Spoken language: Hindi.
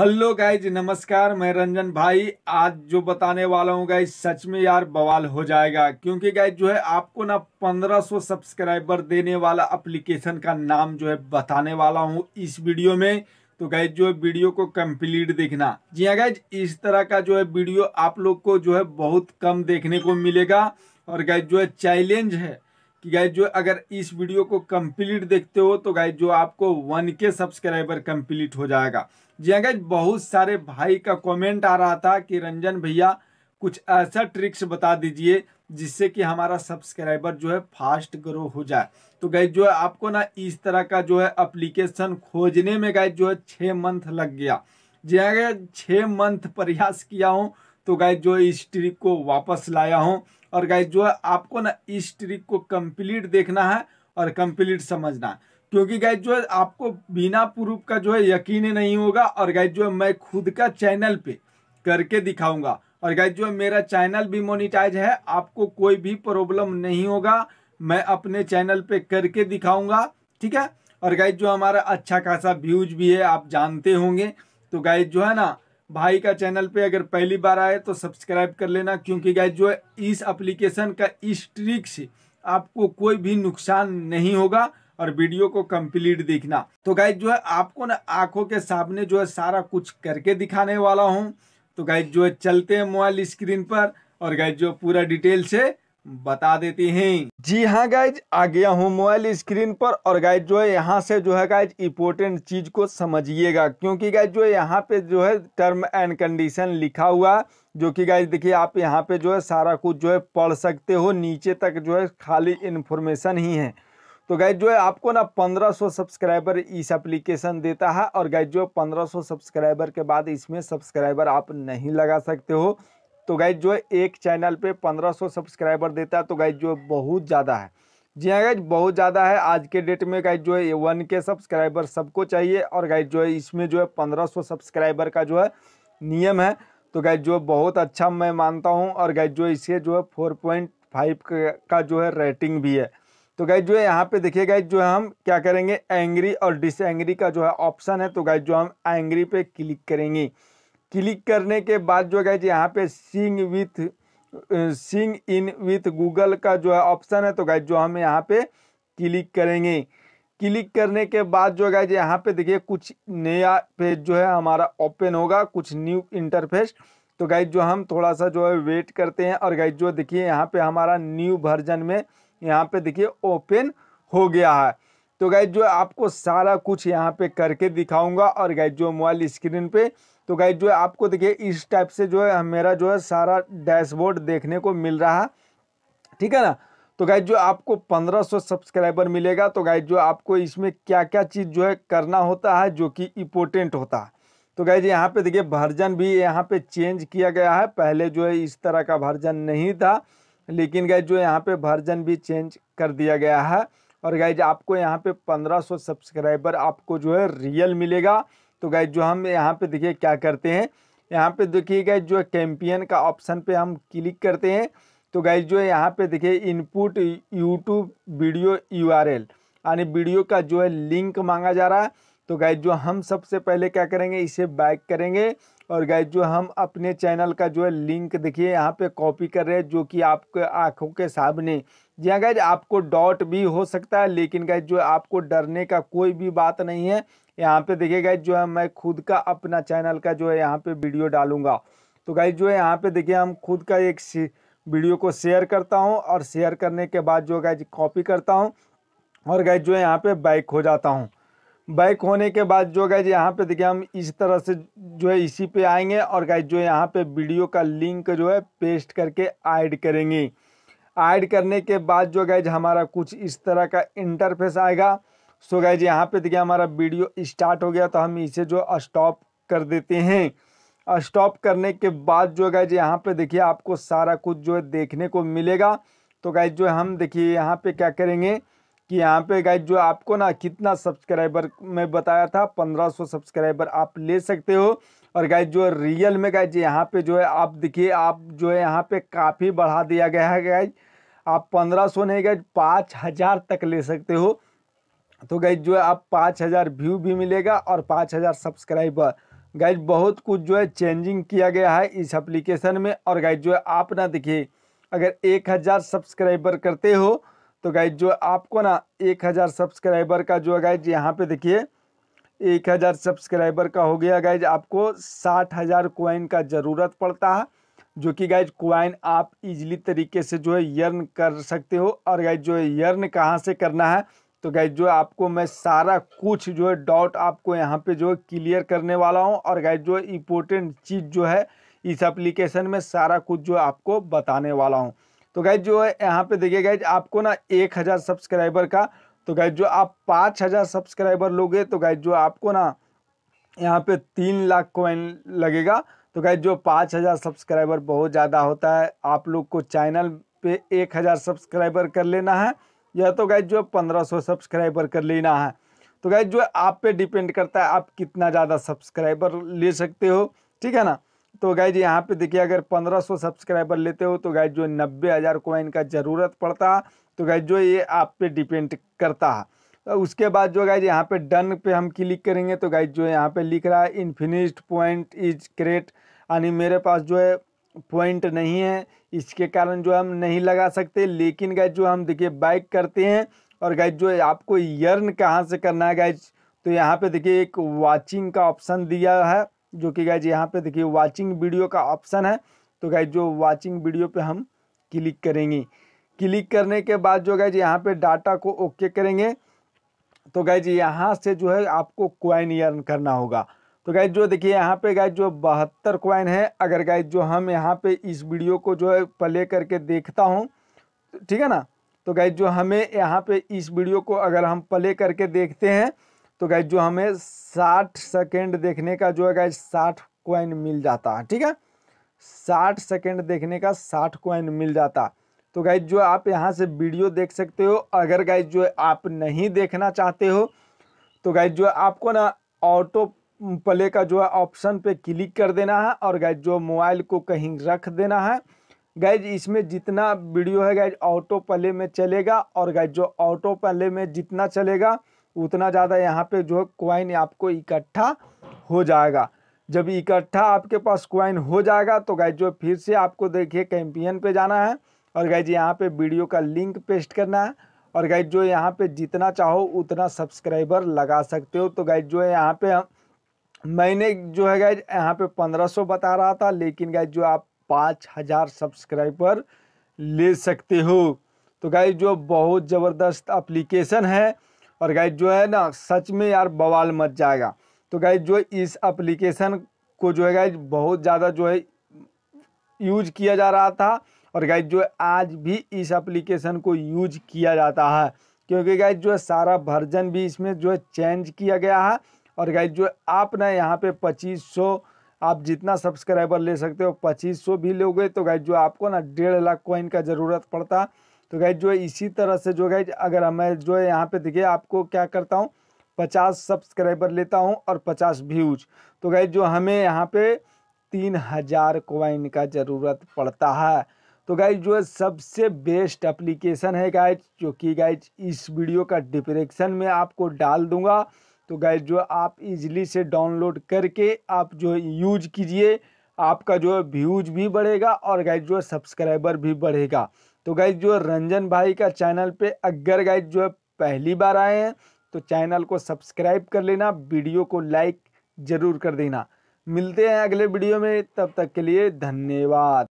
हेलो गाइज नमस्कार मैं रंजन भाई आज जो बताने वाला हूँ गाइज सच में यार बवाल हो जाएगा क्योंकि गाइज जो है आपको ना 1500 सब्सक्राइबर देने वाला एप्लीकेशन का नाम जो है बताने वाला हूँ इस वीडियो में तो गाइज जो है वीडियो को कंप्लीट देखना जी हाँ गाइज इस तरह का जो है वीडियो आप लोग को जो है बहुत कम देखने को मिलेगा और गाइज जो है चैलेंज है कि गाइज जो अगर इस वीडियो को कंप्लीट देखते हो तो गाइज जो आपको वन के सब्सक्राइबर कंप्लीट हो जाएगा जी हाँ गाइज बहुत सारे भाई का कमेंट आ रहा था कि रंजन भैया कुछ ऐसा ट्रिक्स बता दीजिए जिससे कि हमारा सब्सक्राइबर जो है फास्ट ग्रो हो जाए तो गाइज जो है आपको ना इस तरह का जो है अप्लीकेशन खोजने में गाइज जो है छः मंथ लग गया जी हाँ गाइज छः मंथ प्रयास किया हूँ तो गाइज जो इस ट्रिक को वापस लाया हूँ और गाइज जो है आपको ना इस ट्रिक को कंप्लीट देखना है और कंप्लीट समझना है क्योंकि गाइज जो है आपको बिना प्रूफ का जो है यकीन नहीं होगा और गाइज जो है मैं खुद का चैनल पे करके दिखाऊंगा और गाइज जो है मेरा चैनल भी मोनिटाइज है आपको कोई भी प्रॉब्लम नहीं होगा मैं अपने चैनल पे करके दिखाऊंगा ठीक है और गाइज जो हमारा अच्छा खासा व्यूज भी है आप जानते होंगे तो गाइज जो है ना भाई का चैनल पे अगर पहली बार आए तो सब्सक्राइब कर लेना क्योंकि गाय जो है इस एप्लीकेशन का इस ट्रिक से आपको कोई भी नुकसान नहीं होगा और वीडियो को कंप्लीट देखना तो गाय जो है आपको ना आंखों के सामने जो है सारा कुछ करके दिखाने वाला हूँ तो गाय जो है चलते हैं मोबाइल स्क्रीन पर और गाय जो पूरा डिटेल से बता देती हैं जी हाँ गाइज आ गया हूँ मोबाइल स्क्रीन पर और गाइज जो है यहाँ से जो है गाइज इम्पोर्टेंट चीज को समझिएगा क्योंकि गाइज जो है यहाँ पे जो है टर्म एंड कंडीशन लिखा हुआ जो कि गाइज देखिए आप यहाँ पे जो है सारा कुछ जो है पढ़ सकते हो नीचे तक जो है खाली इन्फॉर्मेशन ही है तो गाइज जो है आपको ना 1500 सब्सक्राइबर इस एप्लीकेशन देता है और गाइज जो है 1500 सब्सक्राइबर के बाद इसमें सब्सक्राइबर आप नहीं लगा सकते हो तो गाइज जो है एक चैनल पे 1500 सब्सक्राइबर देता है तो गाइज जो है बहुत ज़्यादा है जी हाँ गाइज बहुत ज़्यादा है आज के डेट में गाइज जो है वन के सब्सक्राइबर सबको चाहिए और गाइज जो है इसमें जो है 1500 सब्सक्राइबर का जो है नियम है तो गाइज जो बहुत अच्छा मैं मानता हूँ और गाइज जो इसे जो है फोर पॉइंट फाइव का जो है रेटिंग भी है तो गाइज जो है यहाँ पे देखिए गाइज जो है हम क्या करेंगे एंग्री और डिस एंग्री का जो है ऑप्शन है तो गाइज जो हम एंग्री पे क्लिक करेंगे क्लिक करने के बाद जो गाइज यहाँ पे सिंग with Singh in with Google का जो है ऑप्शन है तो गाइज जो हम यहाँ पे क्लिक करेंगे क्लिक करने के बाद जो गाइज यहाँ पे देखिए कुछ नया पेज जो है हमारा ओपन होगा कुछ न्यू इंटरफेस तो गाइज जो हम थोड़ा सा जो है वेट करते हैं और गाइज जो देखिए यहाँ पे हमारा न्यू वर्जन में यहाँ पे देखिए ओपन हो गया है तो गैज जो आपको सारा कुछ यहाँ पे करके दिखाऊंगा और गैज जो मोबाइल स्क्रीन पे तो गैज जो आपको देखिए इस टाइप से जो है मेरा जो है सारा डैशबोर्ड देखने को मिल रहा ठीक है ना तो गाइज जो आपको 1500 सब्सक्राइबर मिलेगा तो गाय जो आपको इसमें क्या क्या चीज़ जो है करना होता है जो कि इम्पोर्टेंट होता है तो जी यहाँ पे देखिए भर्जन भी यहाँ पे चेंज किया गया है पहले जो है इस तरह का भर्जन नहीं था लेकिन गाय जो यहाँ पे भर्जन भी चेंज कर दिया गया है और गाइज आपको यहाँ पे 1500 सब्सक्राइबर आपको जो है रियल मिलेगा तो गाइज जो हम यहाँ पे देखिए क्या करते हैं यहाँ पे देखिए गाइज जो है कैंपियन का ऑप्शन पे हम क्लिक करते हैं तो गाइज जो है यहाँ पे देखिए इनपुट यूट्यूब वीडियो यू यानी वीडियो का जो है लिंक मांगा जा रहा है तो गाइज जो हम सबसे पहले क्या करेंगे इसे बैक करेंगे और गाय जो हम अपने चैनल का जो है लिंक देखिए यहाँ पे कॉपी कर रहे हैं जो कि आपके आंखों के सामने जी हाँ गाइज आपको डॉट भी हो सकता है लेकिन गाय जो आपको डरने का कोई भी बात नहीं है यहाँ पे देखिए गाय जो है मैं खुद का अपना चैनल का जो है यहाँ पे वीडियो डालूंगा तो गाइज जो है यहाँ पे देखिए हम खुद का एक वीडियो को शेयर करता हूँ और शेयर करने के बाद जो गाय कॉपी करता हूँ और गाय जो है यहाँ पे बैक हो जाता हूँ बैक होने के बाद जो गाइज यहाँ पे देखिए हम इस तरह से जो है इसी पे आएंगे और गाइज जो यहाँ पे वीडियो का लिंक जो है पेस्ट करके ऐड करेंगे ऐड करने के बाद जो गाइज हमारा कुछ इस तरह का इंटरफेस आएगा सो गए गाइज यहाँ पे देखिए हमारा वीडियो स्टार्ट हो गया तो हम इसे जो स्टॉप कर देते हैं स्टॉप करने के बाद जो गाइज यहाँ पे देखिए आपको सारा कुछ जो है देखने को मिलेगा तो गाइज जो हम देखिए यहाँ पे क्या करेंगे कि यहाँ पे गाइज जो आपको ना कितना सब्सक्राइबर में बताया था 1500 सब्सक्राइबर आप ले सकते हो और गाइज जो रियल में गाइज यहाँ पे जो है आप देखिए आप जो है यहाँ पे काफ़ी बढ़ा दिया गया है गाइज आप 1500 नहीं पाँच हज़ार तक ले सकते हो तो गाइज जो है आप पाँच हज़ार व्यू भी मिलेगा और पाँच हज़ार सब्सक्राइबर गाइज बहुत कुछ जो है चेंजिंग किया गया है इस एप्लीकेशन में और गाइज जो है आप ना देखिए अगर हज़ार सब्सक्राइबर करते हो तो गाइज जो आपको ना एक हज़ार सब्सक्राइबर का जो है गाइज यहाँ पे देखिए एक हज़ार सब्सक्राइबर का हो गया गाइज आपको साठ हज़ार क्वाइन का ज़रूरत पड़ता है जो कि गाइज क्वाइन आप इजीली तरीके से जो है यर्न कर सकते हो और गाइज जो है यर्न कहाँ से करना है तो गाइज जो आपको मैं सारा कुछ जो है डाउट आपको यहाँ पे जो है क्लियर करने वाला हूँ और गाइज जो इम्पोर्टेंट चीज़ जो है इस एप्लीकेशन में सारा कुछ जो है आपको बताने वाला हूँ तो गाइज जो है यहाँ पे देखिए गाइज आपको ना एक हज़ार सब्सक्राइबर का तो गाइज जो आप पाँच हज़ार सब्सक्राइबर लोगे तो गाइज जो आपको ना यहाँ पे तीन लाख कॉइन लगेगा तो गाइज जो पाँच हज़ार सब्सक्राइबर बहुत ज़्यादा होता है आप लोग को चैनल पे एक हज़ार सब्सक्राइबर कर लेना है या तो गाइज जो पंद्रह सौ सब्सक्राइबर कर लेना है तो गाइज जो आप पे डिपेंड करता है आप कितना ज़्यादा सब्सक्राइबर ले सकते हो ठीक है ना तो गाय जी यहाँ पे देखिए अगर 1500 सब्सक्राइबर लेते हो तो गाय जो नब्बे हज़ार कोइन का ज़रूरत पड़ता तो गाय जो ये आप पे डिपेंड करता है तो उसके बाद जो गाय जी यहाँ पे डन पे हम क्लिक करेंगे तो गाय जो यहाँ पे लिख रहा है इनफिनिश्ड पॉइंट इज क्रेट यानी मेरे पास जो है पॉइंट नहीं है इसके कारण जो हम नहीं लगा सकते लेकिन गाय जो हम देखिए बाइक करते हैं और गाय जो है आपको यर्न कहाँ से करना है गाइज तो यहाँ पे देखिए एक वाचिंग का ऑप्शन दिया है जो कि गाइज यहाँ पे देखिए वाचिंग वीडियो का ऑप्शन है तो गाइज जो वाचिंग वीडियो पे हम क्लिक करेंगे क्लिक करने के बाद जो गाइज यहाँ पे डाटा को ओके करेंगे तो गाइज यहाँ से जो है आपको क्वाइन अर्न करना होगा तो गाइज जो देखिए यहाँ पे गाइज जो बहत्तर क्वाइन है अगर गाइज जो हम यहाँ पे इस वीडियो को जो है प्ले करके देखता हूँ ठीक है ना तो गाइज जो हमें यहाँ पे इस वीडियो को अगर हम प्ले करके देखते हैं तो गैज जो हमें साठ सेकेंड देखने का जो है गैज साठ क्वाइन मिल जाता है ठीक है साठ सेकेंड देखने का साठ क्वाइन मिल जाता तो गाइज जो आप यहाँ से वीडियो देख सकते हो अगर गाइज जो आप नहीं देखना चाहते हो तो गाइज जो आपको ना ऑटो प्ले का जो है ऑप्शन पे क्लिक कर देना है और गाइज जो मोबाइल को कहीं रख देना है गाइज इसमें जितना वीडियो है गाइज ऑटो प्ले में चलेगा और गाइज जो ऑटो प्ले में जितना चलेगा उतना ज़्यादा यहाँ पे जो है क्वाइन आपको इकट्ठा हो जाएगा जब इकट्ठा आपके पास क्वाइन हो जाएगा तो गाय जो फिर से आपको देखिए कैंपियन पे जाना है और जी यहाँ पे वीडियो का लिंक पेस्ट करना है और गाय जो यहाँ पे जितना चाहो उतना सब्सक्राइबर लगा सकते हो तो गाय जो है यहाँ पे मैंने जो है गाय यहाँ पे पंद्रह बता रहा था लेकिन गाय जो आप पाँच हज़ार सब्सक्राइबर ले सकते हो तो गाय जो बहुत ज़बरदस्त अप्लीकेशन है और गाइज जो है ना सच में यार बवाल मच जाएगा तो गाइज जो इस एप्लीकेशन को जो है गाइज बहुत ज़्यादा जो है यूज किया जा रहा था और गाइज जो है आज भी इस एप्लीकेशन को यूज किया जाता है क्योंकि गाइज जो है सारा वर्जन भी इसमें जो है चेंज किया गया है और गाइज जो है आप ना यहाँ पे 2500 आप जितना सब्सक्राइबर ले सकते हो 2500 भी लोगे तो गाइज जो आपको ना डेढ़ लाख कॉइन का ज़रूरत पड़ता तो गैज जो है इसी तरह से जो गैज अगर हमें जो है यहाँ पे देखिए आपको क्या करता हूँ पचास सब्सक्राइबर लेता हूँ और पचास व्यूज तो गैज जो हमें यहाँ पे तीन हज़ार कॉइन का ज़रूरत पड़ता है तो गाइज जो है सबसे बेस्ट एप्लीकेशन है गाइज जो कि गाइज इस वीडियो का डिप्रेक्शन में आपको डाल दूंगा तो गाइज जो आप इजीली से डाउनलोड करके आप जो है यूज कीजिए आपका जो है व्यूज भी बढ़ेगा और गाइज जो है सब्सक्राइबर भी बढ़ेगा तो गाइज जो रंजन भाई का चैनल पे अगर गाइज जो है पहली बार आए हैं तो चैनल को सब्सक्राइब कर लेना वीडियो को लाइक ज़रूर कर देना मिलते हैं अगले वीडियो में तब तक के लिए धन्यवाद